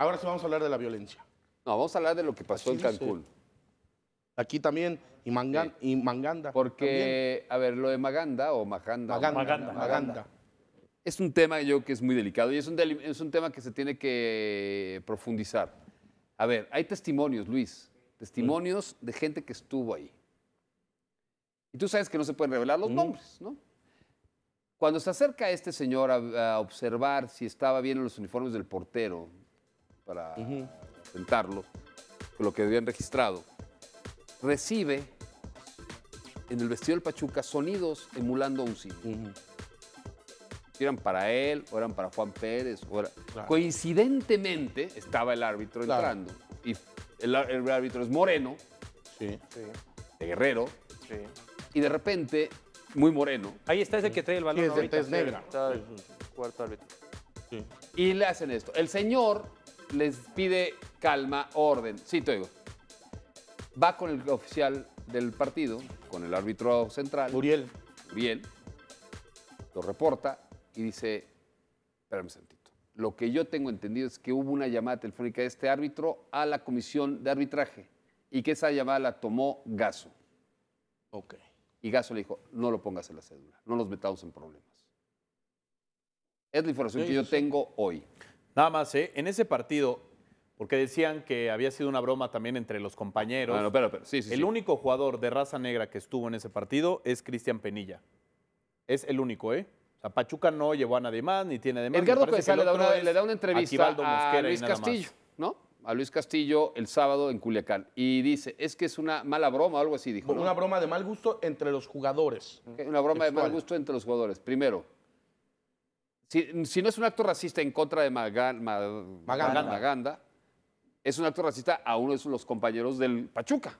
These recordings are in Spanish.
Ahora sí vamos a hablar de la violencia. No, vamos a hablar de lo que pasó en Cancún. Aquí también, y, y Manganda. Porque, a ver, lo de Maganda o Majanda. Maganda, Maganda, Es un tema yo que es muy delicado y es un, es un tema que se tiene que profundizar. A ver, hay testimonios, Luis, testimonios de gente que estuvo ahí. Y tú sabes que no se pueden revelar los nombres, ¿no? Cuando se acerca este señor a, a, observar si estaba bien en los uniformes del portero, para sentarlo, lo que habían registrado, recibe en el vestido del Pachuca sonidos emulando a un cine. Eran para él, o eran para Juan Pérez. Coincidentemente estaba el árbitro entrando. Y el, árbitro es moreno, sí. de guerrero, y de repente, muy moreno. Ahí está ese que trae el balón. es negra. cuarto árbitro. Y le hacen esto. El señor les pide calma, orden. Sí, te digo. Va con el oficial del partido, con el árbitro central. Uriel. Uriel. Lo reporta y dice, espérame un sentito. Lo que yo tengo entendido es que hubo una llamada telefónica de este árbitro a la comisión de arbitraje y que esa llamada la tomó Gaso. Ok. Y Gaso le dijo, no lo pongas en la cédula, no los metamos en problemas. Es la información que yo tengo hoy. Nada más, ¿eh? en ese partido, porque decían que había sido una broma también entre los compañeros. Bueno, ah, pero, sí, sí, el único jugador de raza negra que estuvo en ese partido es Cristian Penilla. Es el único, ¿eh? O sea, Pachuca no llevó a nadie más, ni tiene de más. Edgardo le, le, da una entrevista a, Luis Castillo, ¿no? A Luis Castillo el sábado en Culiacán. Y dice, es que es una mala broma o algo así, dijo. Una broma de mal gusto entre los jugadores. una broma de mal gusto entre los jugadores. Primero, si, no es un acto racista en contra de Maganda. es un acto racista a uno de los compañeros del Pachuca.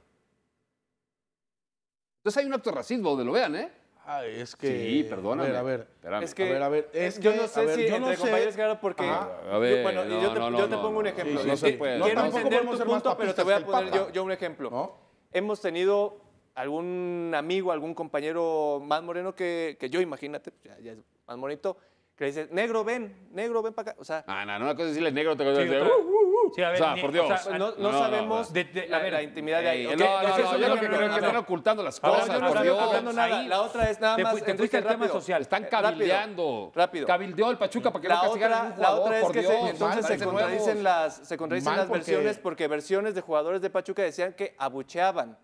Entonces hay un acto de racismo donde lo vean, ¿eh? Ah, es que. Sí, perdóname. A ver, a ver. Es que, a ver, Es que, yo no sé ver, si entre no compañeros, sé. claro, porque. A ver, yo, bueno, no, yo, te, yo te, pongo un ejemplo. No sí, Quiero entender tu punto, pero te voy a poner yo, un ejemplo. Hemos tenido algún amigo, algún compañero más moreno que, yo, imagínate, pues ya, es más bonito, que le negro, ven, negro, ven para acá. O sea, ah, no, no, una cosa es decirle negro, otra cosa es decir, uh, uh, uh". o sea, por Dios. no, sabemos la, intimidad de ahí. Eh, no, no, no, yo lo que creo que están ocultando las cosas, por Dios. La otra es nada más. Te eh, fuiste el tema social. Están eh, cabildeando. Rápido. Cabildeó el Pachuca para que no castigara a jugador, La otra es que entonces se contradicen las versiones, porque versiones de jugadores de Pachuca decían que abucheaban.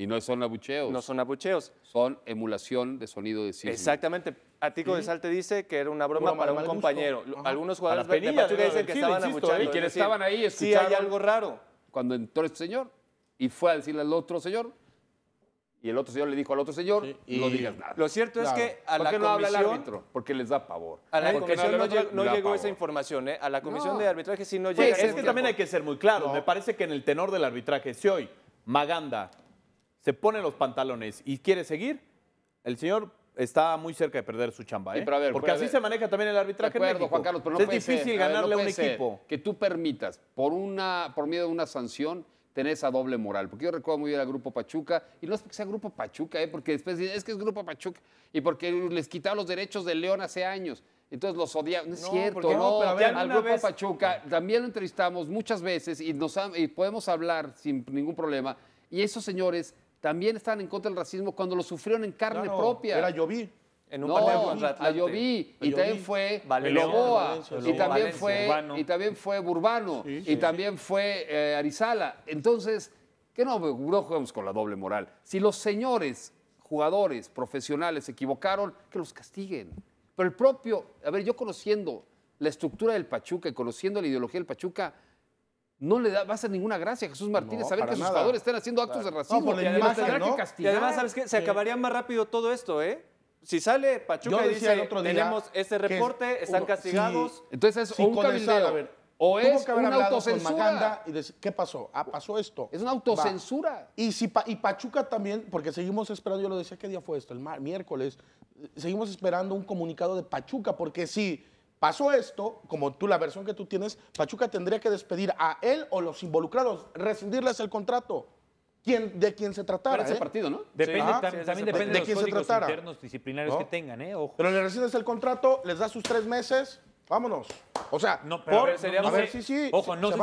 Y no son abucheos. No son abucheos. Son emulación de sonido de sismo. Exactamente. Atico de Salte dice que era una broma, para un compañero. Algunos jugadores de, Pachuca dicen que estaban Quienes estaban ahí Sí hay algo raro. Cuando entró este señor y fue a decirle al otro señor, y el otro señor le dijo al otro señor, y- no digas nada. Lo cierto es que a ¿Por qué no habla el comisión... Porque les da pavor. a la comisión no, llegó esa información, ¿eh? A la comisión de arbitraje sí no llega. es que también hay que ser muy claro. Me parece que en el tenor del arbitraje, si hoy Maganda se pone los pantalones y quiere seguir, el señor está muy cerca de perder su chamba. ¿eh? Porque así se maneja también el arbitraje. es difícil ganarle a, un equipo. Que tú permitas, por, una, por miedo a una sanción, tener esa doble moral. Porque yo recuerdo muy bien al Grupo Pachuca, y no es porque sea Grupo Pachuca, ¿eh? porque después dicen, es que es Grupo Pachuca, y porque les quitaba los derechos de León hace años. Entonces los odiaba. No es cierto, no. pero al Grupo Pachuca también lo entrevistamos muchas veces y, nos, y podemos hablar sin ningún problema. Y esos señores también estaban en contra del racismo cuando lo sufrieron en carne propia. Era Lloví. En un no, partido y también fue Loboa, y también fue, y también fue Burbano, y también fue eh, Arizala. Entonces, ¿qué no, pues, no jugamos con la doble moral. Si los señores jugadores profesionales se equivocaron, que los castiguen. Pero el propio, a ver, yo conociendo la estructura del Pachuca y conociendo la ideología del Pachuca, no le da, va a hacer ninguna gracia a Jesús Martínez saber que sus jugadores están haciendo actos de racismo. y además, además, ¿sabes qué? Se acabaría más rápido todo esto, ¿eh? Si sale Pachuca y dice, el otro día tenemos este reporte, están castigados. Entonces es un o es una autocensura. ¿qué pasó? Ah, pasó esto. Es una autocensura. Y, si, y Pachuca también, porque seguimos esperando, yo lo decía, ¿qué día fue esto? El miércoles. Seguimos esperando un comunicado de Pachuca, porque si Pasó esto, como tú, la versión que tú tienes, Pachuca tendría que despedir a él o los involucrados, rescindirles el contrato. de quién se tratara. Para ese eh? partido, ¿no? Depende, también depende de, los internos disciplinarios que tengan, ¿eh? Pero le rescindes el contrato, les das sus tres meses, vámonos. O sea, no, por, a ver, sería, no, sí, Ojo, no si,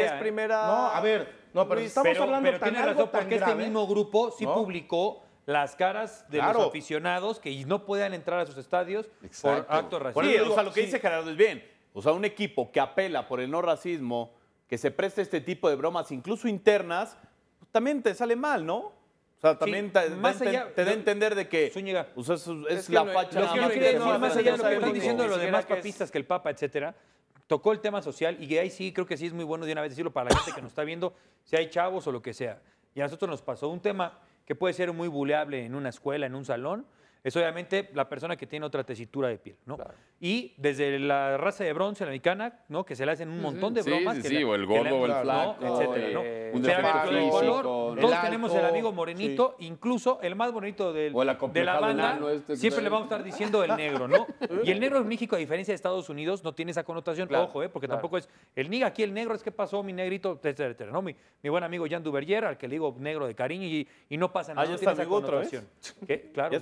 es, primera, No, a ver, no, pero estamos hablando pero tiene porque este mismo grupo sí publicó las caras de los aficionados que no puedan entrar a sus estadios por actos racistas. Sí, o sea, lo que dice Gerardo es bien. O sea, un equipo que apela por el no racismo, que se preste este tipo de bromas, incluso internas, también te sale mal, ¿no? O sea, también te, da a entender de que Zúñiga, pues, es, la facha. yo más allá de lo que están diciendo de los demás papistas, que el Papa, etcétera, tocó el tema social y que ahí sí creo que sí es muy bueno de una vez decirlo para la gente que nos está viendo, si hay chavos o lo que sea. Y a nosotros nos pasó un tema que puede ser muy buleable en una escuela, en un salón, es obviamente la persona que tiene otra tesitura de piel, ¿no? Y desde la raza de bronce, la americana, ¿no? Que se le hacen un montón de bromas. Sí, o el gordo, el flaco, etcétera, ¿no? un color, todos tenemos el amigo morenito, incluso el más bonito del, de la banda, este siempre le vamos a estar diciendo el negro, ¿no? y el negro en México, a diferencia de Estados Unidos, no tiene esa connotación, ojo, ¿eh? Porque tampoco es, el niga aquí, el negro, es que pasó, mi negrito, etcétera, ¿no? Mi, buen amigo Jan Duverger, al que le digo negro de cariño, y, no pasa nada, ah, no tiene esa connotación. Claro,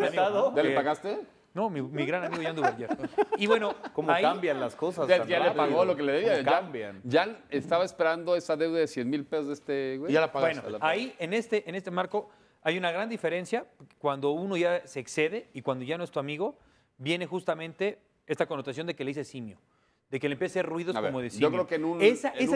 ¿Ya le eh, pagaste? No, mi, gran amigo ya Y bueno, ¿cómo cambian las cosas? Ya, le pagó lo que le debía. cambian. Ya estaba esperando esa deuda de 100 mil pesos de este güey. ya la pagaste. Bueno, ahí en este, en este marco hay una gran diferencia cuando uno ya se excede y cuando ya no es tu amigo, viene justamente esta connotación de que le hice simio, de que le empiece a hacer ruidos como decía. simio. Yo creo que en un, esa, es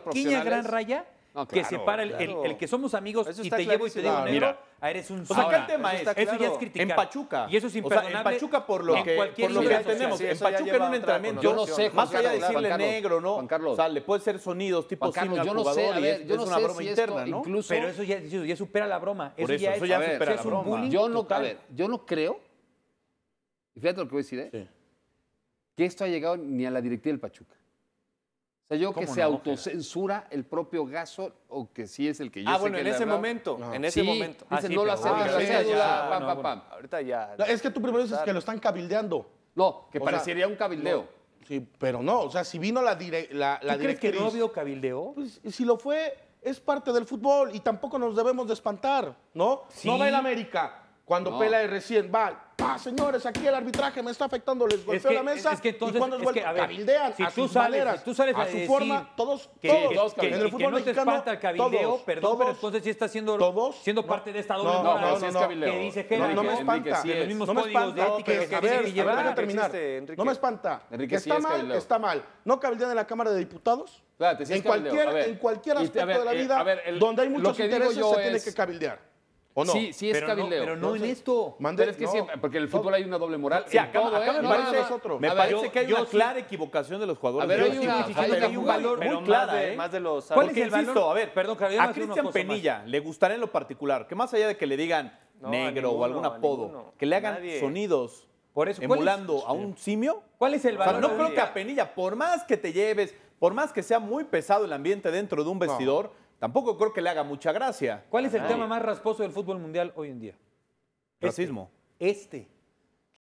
pequeña gran raya que separa el, el, que somos amigos y te llevo y te digo, negro. Mira, ah, eres un O sea, el tema eso es, eso ya es criticar. En Pachuca. Y eso es imperdonable. en Pachuca por lo que, por lo que entendemos. en Pachuca en un entrenamiento. Yo no sé, Más allá de decirle negro, ¿no? Juan Carlos. O sea, le puede ser sonidos tipo Carlos, yo no sé, yo no sé una broma interna, Incluso... Pero eso ya, ya, supera la broma. Eso, ya, eso ya supera la broma. Yo no, a ver, yo no creo, y fíjate lo que voy a decir, ¿eh? que esto ha llegado ni a la directiva del Pachuca. O sea, yo que se autocensura el propio Gaso, o que sí es el que yo Ah, bueno, en, ese momento, en ese momento. no lo hacen Ahorita ya. Es que tú primero dices que lo están cabildeando. No, que parecería un cabildeo. sí, pero no, o sea, si vino la, la, crees que no vio cabildeo? Pues, si lo fue, es parte del fútbol y tampoco nos debemos de espantar, ¿no? No va en América cuando Pela recién va ah, señores, aquí el arbitraje me está afectando, les golpeó la mesa. Es que entonces, y cuando es vuelto, a cabildean a sus maneras, a, su forma, todos, todos, que, en el fútbol no mexicano, te el cabildeo, todos, perdón, pero entonces sí está siendo, todos, siendo parte de esta doble no, no, no, no, es que dice no, me espanta, no me de ética que terminar. No me espanta. Está mal, está mal. No cabildean en la Cámara de Diputados. en, cualquier, en cualquier aspecto de la eh, vida, donde hay muchos intereses, se tiene que cabildear. Sí, sí es pero pero no, en esto. pero es que siempre, porque en el fútbol hay una doble moral. Sí, acá, me ¿eh? parece, otro. Me parece que hay una clara equivocación de los jugadores. A ver, hay, una, hay, un valor muy claro. ¿eh? Más de los ¿Cuál es el a ver, perdón, A Cristian Penilla le gustaría en lo particular que más allá de que le digan negro o algún apodo, que le hagan sonidos por eso, emulando a un simio. ¿Cuál es el valor? no creo que a Penilla, por más que te lleves, por más que sea muy pesado el ambiente dentro de un vestidor tampoco creo que le haga mucha gracia. ¿Cuál es el ah, tema más rasposo del fútbol mundial hoy en día? Racismo. Este. este.